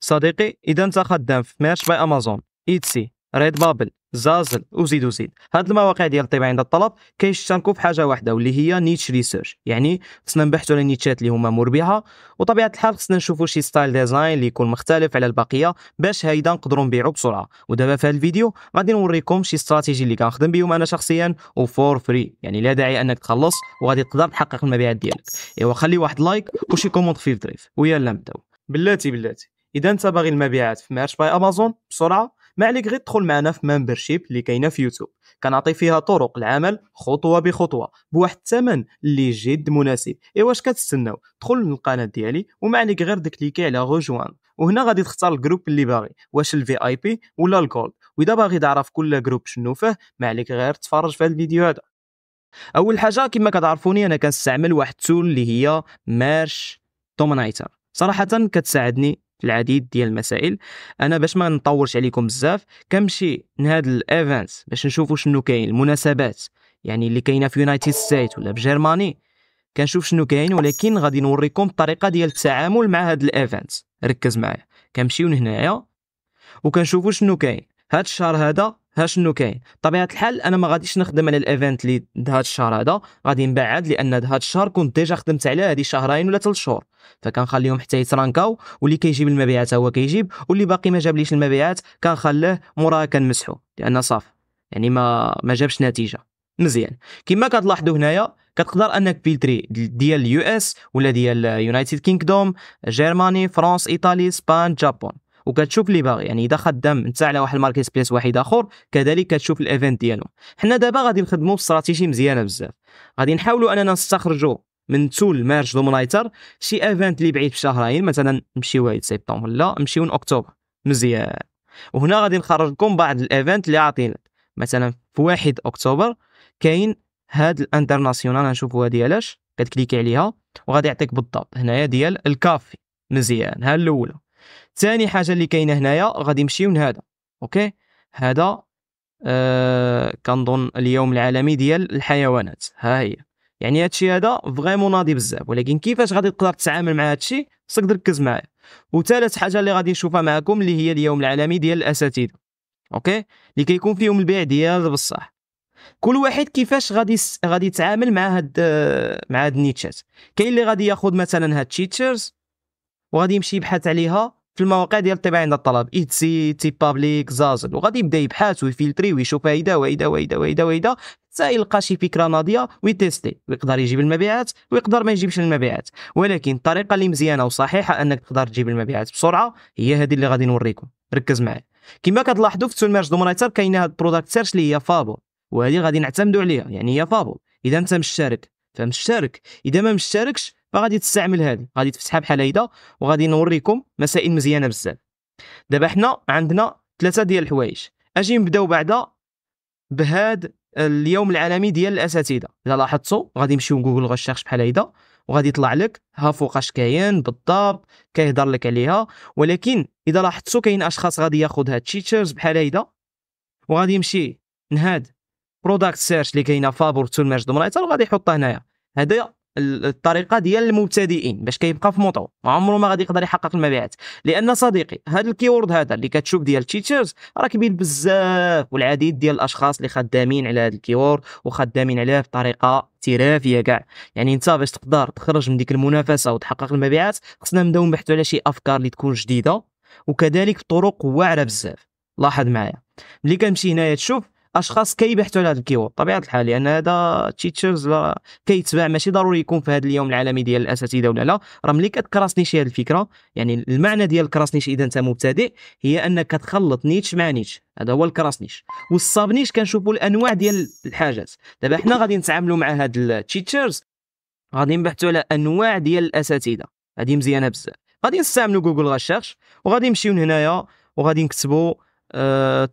صديقي إذا أنت خدام في ميرش باي أمازون إيتسي ريد بابل زازل وزيد وزيد هاد المواقع ديال الطباعه عند الطلب كيشتركوا في حاجه واحده واللي هي نيتش ريسيرش يعني خصنا نبحثوا على النيتشات اللي هما مربحه وطبيعه الحال خصنا نشوفوا شي ستايل ديزاين اللي يكون مختلف على البقيه باش هيدا نقدروا نبيعوا بسرعه ودابا في هذا الفيديو غادي نوريكم شي استراتيجي اللي كنخدم بهم انا شخصيا وفور فري يعني لا داعي انك تخلص وغادي تقدر تحقق المبيعات ديالك ايوا خلي واحد لايك وشي كومونت في الدريف ويلا نبداو بلاتي بلاتي اذا انت باغي المبيعات في مارش باي امازون بسرعه ما عليك غير تدخل معنا في ممبرشيب اللي كاينه في يوتيوب كنعطي فيها طرق العمل خطوه بخطوه بواحد الثمن اللي جد مناسب ايوا واش كتستناو دخل للقناه ديالي وما عليك غير دكليكي على غوجوان وهنا غادي تختار الجروب اللي باغي واش الفي اي بي ولا الجولد واذا باغي تعرف كل جروب شنو فيه ما عليك غير تفرج في هذا الفيديو هذا اول حاجه كما كتعرفوني انا كنستعمل واحد التول اللي هي مارش تومنايتر صراحه كتساعدني في العديد ديال المسائل انا باش ما نطورش عليكم بزاف كنمشي لهاد الايفنت باش نشوفوا شنو كاين المناسبات يعني اللي كاينه في يونايتد ستيت ولا بجرماني كنشوف شنو كاين ولكن غادي نوريكم الطريقه ديال التعامل مع هاد الايفنت ركز معايا كنمشيو لهنايا وكنشوفوا شنو كاين هاد الشهر هذا ها شنو كاين طبيعه الحال انا ما غاديش نخدم على الايفنت اللي هذا الشهر هذا غادي نبعد لان هذا الشهر كنت ديجا خدمت عليه هذه شهرين ولا ثلاث شهور فكنخليهم حتى يترانكاو واللي كيجيب المبيعات هو كيجيب واللي باقي ما جابليش المبيعات كنخليه موراها كنمسحو لان صافي يعني ما ما جابش نتيجه مزيان كما كتلاحظوا هنايا كتقدر انك فيلتري ديال اليو اس ولا ديال يونايتد كينغدوم جيرماني فرنسا ايطالي سبان جابون وكتشوف لي اللي باغي يعني اذا خدام انت على واحد الماركت بليس واحد اخر كذلك كتشوف الايفنت ديالو حنا دابا غادي نخدموا استراتيجي مزيانه بزاف غادي نحاولوا اننا نستخرجوا من تول مارش دومنايتر شي ايفنت اللي بعيد بشهرين مثلا نمشيو واحد سبتمبر لا نمشيو اكتوبر مزيان وهنا غادي نخرج لكم بعض الايفنت اللي عاطين مثلا في 1 اكتوبر كاين هاد الانترناسيونال نشوفوها ديالاش كتكليكي عليها وغادي يعطيك بالضبط هنايا ديال الكافي مزيان ها الاولى ثاني حاجه اللي كاينه هنايا غادي نمشيو لهذا اوكي هذا آه كنظن اليوم العالمي ديال الحيوانات ها هي يعني هادشي هذا فريمون ناضي بزاف ولكن كيفاش غادي تقدر تتعامل مع هادشي خصك تركز معايا وثالث حاجه اللي غادي نشوفها معكم اللي هي اليوم العالمي ديال الاساتذه اوكي اللي كيكون فيهم البيع ديال بصح كل واحد كيفاش غادي س... غادي يتعامل مع هاد مع هاد النيتشات كاين اللي غادي ياخذ مثلا هاد تشيتشرز وغادي يمشي يبحث عليها في المواقع ديال الطباعه عند الطلب ايتسي تي بابليك زازل وغادي يبدا يبحث ويفلتري ويشوف هيدا وهيدا وهيدا وهيدا وهيدا حتى يلقى شي فكره ناضيه ويتيستي ويقدر يجيب المبيعات ويقدر ما يجيبش المبيعات ولكن الطريقه اللي مزيانه وصحيحه انك تقدر تجيب المبيعات بسرعه هي هذه اللي غادي نوريكم ركز معايا كما كتلاحظوا في تول ميرج دومرايتر كاينه هاد البرودكت سيرش اللي هي فابور وهذه غادي نعتمدوا عليها يعني هي فابور اذا انت مشترك فمشترك اذا ما مشتركش فغادي تستعمل هذه غادي تفتحها بحال هيدا وغادي نوريكم مسائل مزيانه بزاف دابا حنا عندنا ثلاثه ديال الحوايج اجي نبداو بعدا بهاد اليوم العالمي ديال الاساتذه الا لاحظتوا غادي نمشيو جوجل غشاخش بحال هيدا وغادي يطلع لك ها فوقاش كاين بالضبط كيهضر لك عليها ولكن اذا لاحظتوا كاين اشخاص غادي ياخذ هاد تيتشرز بحال هيدا وغادي يمشي نهاد برودكت سيرش اللي كاينه فابور تول ميرج مرايتر وغادي يحطها هنايا هذا الطريقه ديال المبتدئين باش كيبقى في موطو عمره ما غادي يقدر يحقق المبيعات لان صديقي هذا الكيورد هذا اللي كتشوف ديال تيتشرز راه كبير بزاف والعديد ديال الاشخاص اللي خدامين على هذا الكيورد وخدامين عليه بطريقه احترافيه كاع يعني انت باش تقدر تخرج من ديك المنافسه وتحقق المبيعات خصنا نبداو نبحثوا على شي افكار اللي تكون جديده وكذلك طرق واعره بزاف لاحظ معايا ملي كنمشي هنايا تشوف اشخاص كيبحثوا على هذا الكيورد طبيعه الحال لان هذا تيتشرز لا كيتباع ماشي ضروري يكون في هذا اليوم العالمي ديال الاساتذه ولا لا راه ملي كتكراسنيش هذه الفكره يعني المعنى ديال الكراسنيش اذا انت مبتدئ هي انك تخلط نيتش مع نيتش هذا هو الكراسنيش نيتش كنشوفوا الانواع ديال الحاجات دابا حنا غادي نتعاملوا مع هاد التيتشرز غادي نبحثوا على انواع ديال الاساتذه هذه مزيانه بزاف غادي نستعملوا جوجل غاشيرش وغادي نمشيو لهنايا وغادي نكتبوا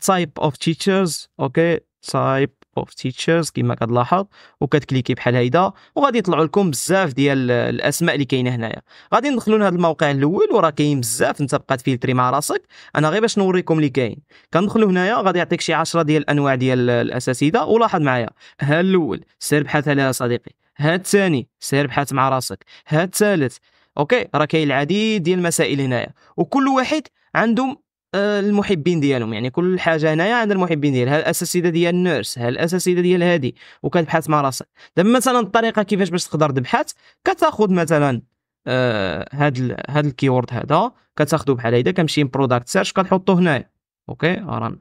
تايب اوف تيتشرز اوكي تايب اوف تيتشرز كما كتلاحظ وكتكليكي بحال هيدا وغادي يطلعوا لكم بزاف ديال الاسماء اللي كاينه هنايا غادي ندخلوا لهذا الموقع الاول وراه كاين بزاف انت بقات فيلتري مع راسك انا غير باش نوريكم اللي كاين كندخلوا هنايا غادي يعطيك شي 10 ديال الانواع ديال الاساسيده ولاحظ معايا ها الاول سير بحث عليها صديقي ها الثاني سير بحث مع راسك ها الثالث اوكي راه كاين العديد ديال المسائل هنايا وكل واحد عندهم المحبين ديالهم يعني كل حاجه هنايا عند المحبين ديالها الاساسيده ديال النيرس ها الاساسيده ديال هادي وكتبحث مع راسك دابا مثلا الطريقه كيفاش باش تقدر تبحث كتاخذ مثلا آه هاد هاد الكيورد هذا كتاخذو بحال هيدا كنمشي برودكت سيرش كنحطو هنايا اوكي راه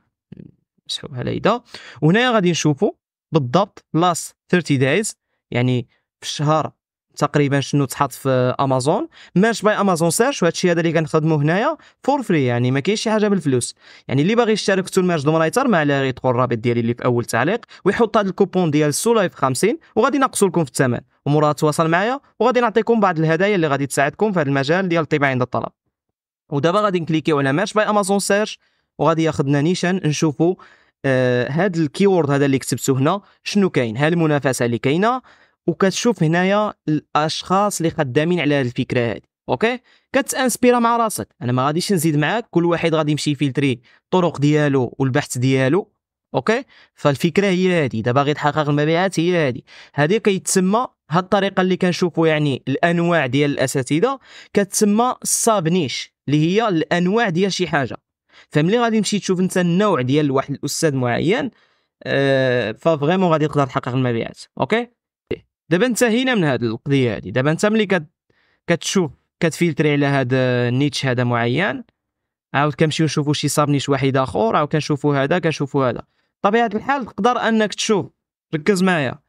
نسحب بحال هيدا وهنايا غادي نشوفو بالضبط لاست 30 دايز يعني في الشهر تقريبا شنو تحط في امازون ماش باي امازون سيرش وهادشي هذا اللي كنخدمو هنايا فور فري يعني ما كاينش شي حاجه بالفلوس يعني اللي باغي يشترك في المارج دوم رايتر ما عليه يدخل الرابط ديالي اللي في اول تعليق ويحط هذا الكوبون ديال سولايف 50 وغادي نقصوا لكم في الثمن ومراه تواصل معايا وغادي نعطيكم بعض الهدايا اللي غادي تساعدكم في هذا المجال ديال الطباعه عند الطلب ودابا غادي نكليكيو على مارش باي امازون سيرش وغادي ياخذنا نيشان نشوفوا آه الكيورد هذا اللي كتبتو هنا شنو كاين هل المنافسه اللي كاينه وكتشوف هنايا الاشخاص اللي خدامين على هذه الفكره هذه اوكي كتانسبيرا مع راسك انا ما غاديش نزيد معاك كل واحد غادي يمشي يفلتري الطرق ديالو والبحث ديالو اوكي فالفكره هي هذه دابا تحقق المبيعات هي هذه هذه كيتسمى هاد الطريقه اللي كنشوفوا يعني الانواع ديال الاساتذه كتسمى السابنيش اللي هي الانواع ديال شي حاجه فملي غادي تمشي تشوف انت النوع ديال واحد الاستاذ معين آه ففريمون غادي تقدر تحقق المبيعات اوكي دابا انتهينا من هاد القضيه هادي دابا انت ملي كت... كتشوف كتفلتري على هاد النيتش هذا معين عاود كنمشيو نشوفو شي صاب نيش واحد اخر عاود كنشوفو هذا كنشوفو هذا طبيعه الحال تقدر انك تشوف ركز معايا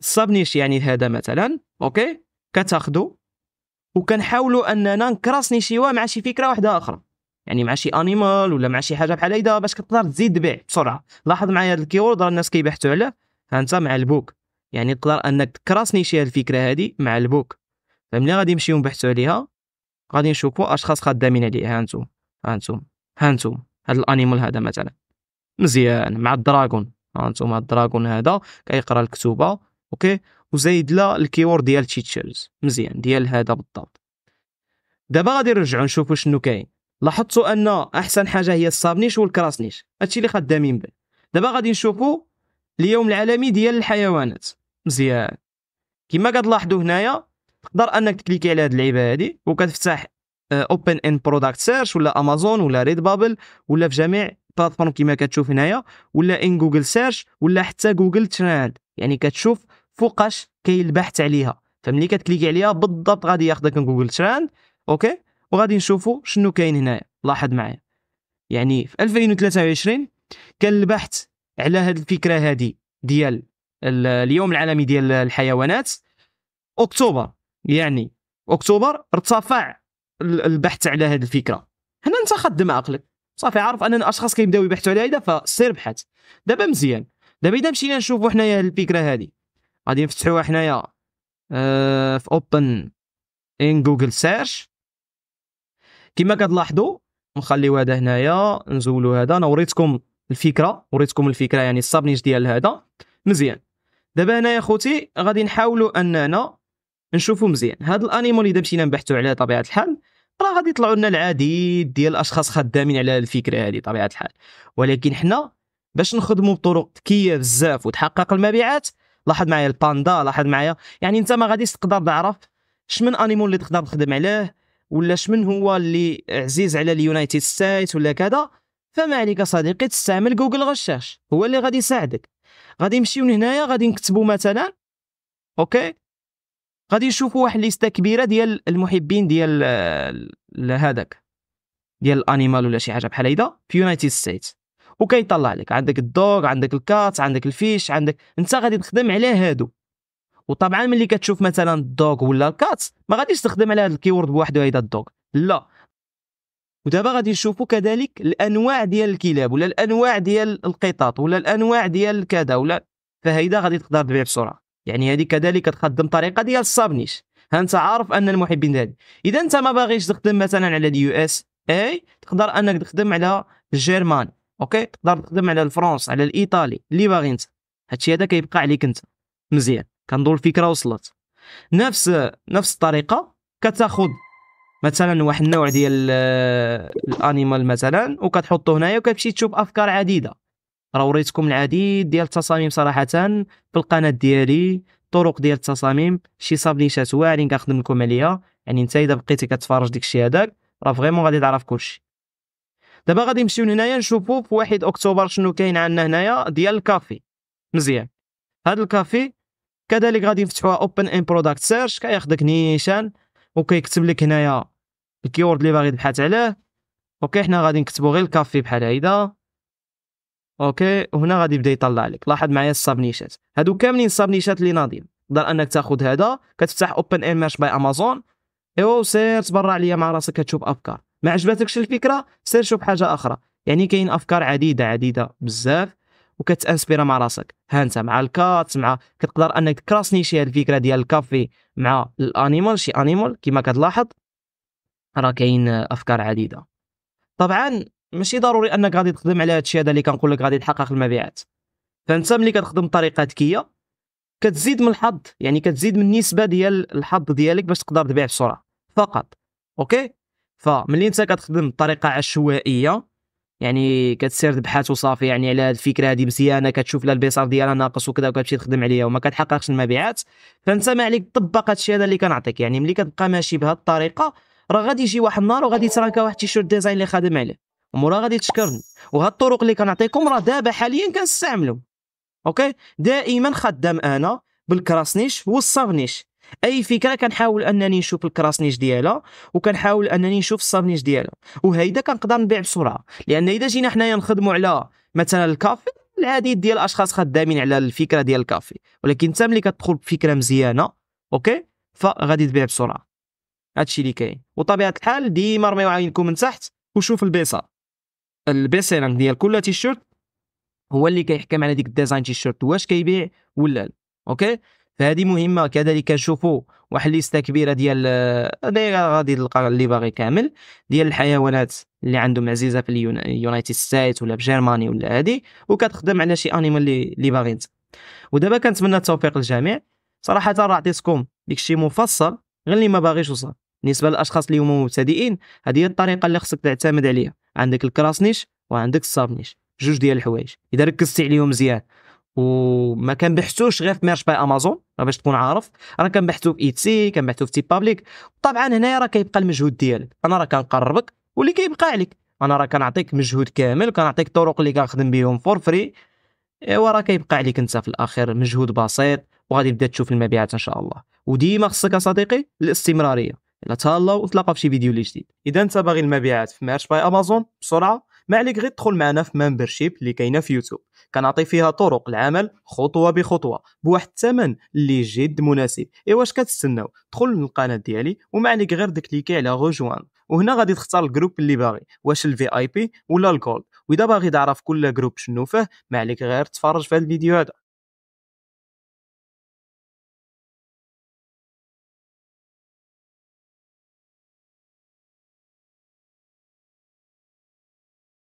الصاب نيش يعني هذا مثلا اوكي كتاخدو وكنحاولوا اننا نكراس نيشيوا مع شي فكره واحده اخرى يعني مع شي انيمال ولا مع شي حاجه بحال هيدا باش كتقدر تزيد تبيع بسرعه لاحظ معايا هذا الكيورد راه الناس كيبحثوا عليه ها انت مع البوك يعني تقدر انك تكراسنيشي هاد الفكره هادي مع البوك فملي غادي نمشيو نبحثوا عليها غادي نشوفوا اشخاص خدامين عليها هانتوم هانتوم هانتوم هاد الانيمال هذا مثلا مزيان مع الدراغون هانتوم هاد الدراغون هذا كيقرا الكتوبه اوكي وزايد لا الكيور ديال تيتشرز مزيان ديال هذا بالضبط دابا غادي نرجعوا نشوفوا شنو كاين لاحظتوا ان احسن حاجه هي الصابنيش والكراسنيش هادشي اللي خدامين به دابا غادي نشوفوا اليوم العالمي ديال الحيوانات مزيان كما كتلاحظوا هنايا تقدر انك تكليكي على هاد اللعيبه هادي وكتفتح اوبن ان برودكت سيرش ولا امازون ولا ريد بابل ولا في جميع بلاتفورم كما كتشوف هنايا ولا ان جوجل سيرش ولا حتى جوجل ترند يعني كتشوف فوقاش كاين البحث عليها فملي كتكليكي عليها بالضبط غادي ياخذك جوجل ترند اوكي وغادي نشوفوا شنو كاين هنايا لاحظ معايا يعني في 2023 كان البحث على هاد الفكره هادي ديال اليوم العالمي ديال الحيوانات اكتوبر يعني اكتوبر ارتفع البحث على هذه الفكره هنا انت خدم عقلك صافي عارف ان الاشخاص كيبداو يبحثوا على هذا فسير بحث دابا مزيان دابا اذا مشينا نشوفوا حنايا الفكره هذه غادي نفتحوها حنايا آه في اوبن ان جوجل سيرش كما كتلاحظوا نخليو هذا هنايا نزولوا هذا انا وريتكم الفكره وريتكم الفكره يعني السابنيش ديال هذا مزيان دابا انا يا خوتي غادي نحاولوا اننا نشوفوا مزيان هاد الانيمول اللي دمشينا نبحثوا عليه طبيعه الحال راه غادي يطلعوا لنا العديد ديال الاشخاص خدامين على الفكره هذه طبيعه الحال ولكن حنا باش نخدموا بطرق ذكيه بزاف وتحقق المبيعات لاحظ معايا الباندا لاحظ معايا يعني انت ما غاديش تقدر تعرف شمن انيمول اللي تقدر تخدم عليه ولا شمن هو اللي عزيز على اليونايتد ستيت ولا كذا فما عليك صديقي تستعمل جوجل غشاش هو اللي غادي يساعدك غادي نمشيو لهنايا غادي نكتبوا مثلا اوكي غادي يشوفوا واحد ليستا كبيره ديال المحبين ديال هذاك ديال الانيمال ولا شي حاجه بحال هيدا في يونايتد ستيت وكيطلع لك عندك الدوغ عندك الكات عندك الفيش عندك انت غادي تخدم على هادو وطبعا ملي كتشوف مثلا الدوغ ولا الكات ما غاديش تخدم على هاد الكيورد بوحدو هيدا الدوغ لا ودابا غادي نشوفوا كذلك الانواع ديال الكلاب ولا الانواع ديال القطط ولا الانواع ديال كذا ولا فهيدا غادي تقدر تبيع بسرعه يعني هذه كذلك تخدم طريقه ديال الصابنيش ها انت عارف ان المحبين هذه اذا انت ما باغيش تخدم مثلا على اليو اس اي تقدر انك تخدم على الجيرمان اوكي تقدر تخدم على الفرنس على الايطالي اللي باغي انت هادشي هذا كيبقى عليك انت مزيان كنظن الفكره وصلت نفس نفس الطريقه كتاخذ مثلا واحد النوع ديال آه، الانيمال مثلا وكتحطو هنايا وكتمشي تشوف افكار عديده راه وريتكم العديد ديال التصاميم صراحه في القناه ديالي طرق ديال التصاميم شي سابليشات واعرين كنخدم لكم عليها يعني انت اذا بقيتي كتفرج الشيء هذاك راه فريمون غادي تعرف كلشي دابا غادي نمشيو لهنايا نشوفو في 1 اكتوبر شنو كاين عندنا هنايا ديال الكافي مزيان هذا الكافي كذلك غادي نفتحوها اوبن ان برودكت سيرش كياخذك نيشان وكيكتب لك هنايا الكيورد اللي باغي تبحث عليه اوكي حنا غادي نكتبو غير الكافي بحال هيدا اوكي وهنا غادي يبدا يطلع لك لاحظ معايا السابنيشات هادو كاملين السابنيشات اللي ناضين تقدر انك تاخذ هذا كتفتح اوبن ايميرش باي امازون ايوا سير تبرع ليا مع راسك كتشوف افكار ما عجبتكش الفكره سير شوف حاجه اخرى يعني كاين افكار عديده عديده بزاف وكتانسبيرا مع راسك ها انت مع الكات مع كتقدر انك شي هاد الفكره ديال الكافي مع الانيمال شي انيمال كما كتلاحظ راه كاين افكار عديده طبعا ماشي ضروري انك غادي تخدم على هادشي هذا اللي كنقول لك غادي تحقق المبيعات فانت ملي كتخدم بطريقه ذكيه كتزيد من الحظ يعني كتزيد من النسبه ديال الحظ ديالك باش تقدر تبيع بسرعه فقط اوكي فملي انت كتخدم بطريقه عشوائيه يعني كتسير ذبحات وصافي يعني على هذه الفكره هذه مزيانه كتشوف لا البيصار ديالها ناقص وكذا وكتمشي تخدم عليها وما كتحققش المبيعات فانت ما عليك طبق هذا الشيء هذا اللي كنعطيك يعني ملي كتبقى ماشي بهذه الطريقه راه غادي يجي واحد النهار وغادي تراك واحد التيشيرت ديزاين اللي خادم عليه ومورا غادي تشكرني وهاد الطرق اللي كنعطيكم راه دابا حاليا كنستعملو اوكي دائما خدام انا بالكراسنيش والصافنيش اي فكره كنحاول انني نشوف الكراسنيج ديالها وكنحاول انني نشوف الصابنيش ديالها وهيدا كنقدر نبيع بسرعه لان اذا جينا حنايا نخدموا على مثلا الكافي العديد ديال الاشخاص خدامين على الفكره ديال الكافي ولكن انت ملي كتدخل بفكره مزيانه اوكي فغادي تبيع بسرعه هادشي اللي كاين وطبيعه الحال ديما رميو عينكم من تحت وشوف البيصه البيسيلان يعني ديال كل تيشيرت هو اللي كيحكم على ديك الديزاين تيشيرت واش كيبيع ولا لا اوكي فهذه مهمه كذلك شوفوا واحد ليسته كبيره ديال غادي تلقى اللي باغي كامل ديال الحيوانات اللي عندهم عزيزه في اليونايتد ستيت ولا بجيرماني ولا هادي وكتخدم على شي انيمال اللي اللي باغي انت ودابا كنتمنى التوفيق للجميع صراحه راه عطيتكم داكشي مفصل غير اللي ما باغيش وصل بالنسبه للاشخاص اللي هما مبتدئين هذه هي الطريقه اللي خصك تعتمد عليها عندك الكراسنيش وعندك الصابنيش جوج ديال الحوايج اذا ركزتي عليهم مزيان وما كنبحثوش غير في ميرش باي امازون راه باش تكون عارف راه كنبحثو في ايتسي كنبحثو في تي بابليك طبعا هنا راه كيبقى المجهود ديالك انا راه كنقربك واللي كيبقى عليك انا راه كنعطيك مجهود كامل كنعطيك الطرق اللي كنخدم بهم فور فري ايوا راه كيبقى عليك انت في الاخر مجهود بسيط وغادي تبدا تشوف المبيعات ان شاء الله وديما خصك يا صديقي الاستمراريه الا تهلاو وتلاقاو في شي فيديو اللي جديد اذا انت باغي المبيعات في ميرش باي امازون بسرعه ما عليك غير تدخل معنا في ممبرشيب اللي كاينه في يوتيوب كنعطي فيها طرق العمل خطوه بخطوه بواحد الثمن اللي جد مناسب ايوا واش كتستناو دخل للقناه ديالي وما عليك غير دكليكي على رجوان وهنا غادي تختار الجروب اللي باغي واش الفي اي بي ولا الجولد واذا باغي تعرف كل جروب شنو فيه ما عليك غير تفرج في الفيديو هذا